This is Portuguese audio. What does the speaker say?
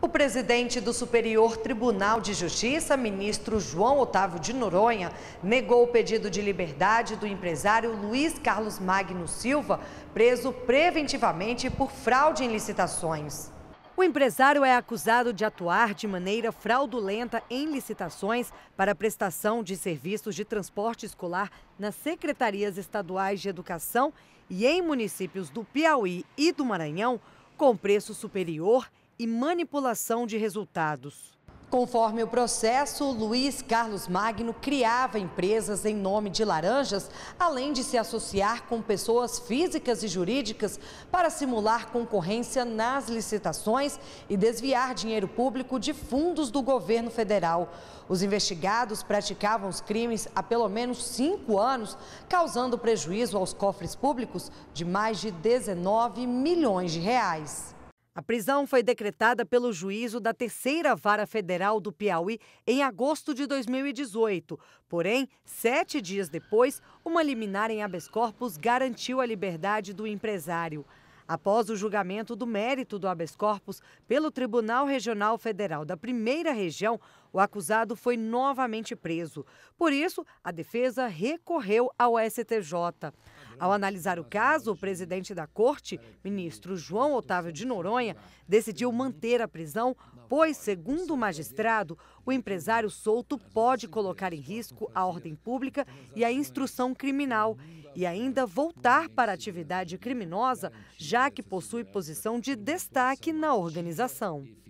O presidente do Superior Tribunal de Justiça, ministro João Otávio de Noronha, negou o pedido de liberdade do empresário Luiz Carlos Magno Silva, preso preventivamente por fraude em licitações. O empresário é acusado de atuar de maneira fraudulenta em licitações para prestação de serviços de transporte escolar nas secretarias estaduais de educação e em municípios do Piauí e do Maranhão, com preço superior e manipulação de resultados. Conforme o processo, Luiz Carlos Magno criava empresas em nome de laranjas, além de se associar com pessoas físicas e jurídicas para simular concorrência nas licitações e desviar dinheiro público de fundos do governo federal. Os investigados praticavam os crimes há pelo menos cinco anos, causando prejuízo aos cofres públicos de mais de 19 milhões de reais. A prisão foi decretada pelo juízo da Terceira Vara Federal do Piauí em agosto de 2018. Porém, sete dias depois, uma liminar em habeas corpus garantiu a liberdade do empresário. Após o julgamento do mérito do habeas corpus pelo Tribunal Regional Federal da Primeira Região, o acusado foi novamente preso. Por isso, a defesa recorreu ao STJ. Ao analisar o caso, o presidente da corte, ministro João Otávio de Noronha, decidiu manter a prisão, pois, segundo o magistrado, o empresário solto pode colocar em risco a ordem pública e a instrução criminal e ainda voltar para a atividade criminosa, já que possui posição de destaque na organização.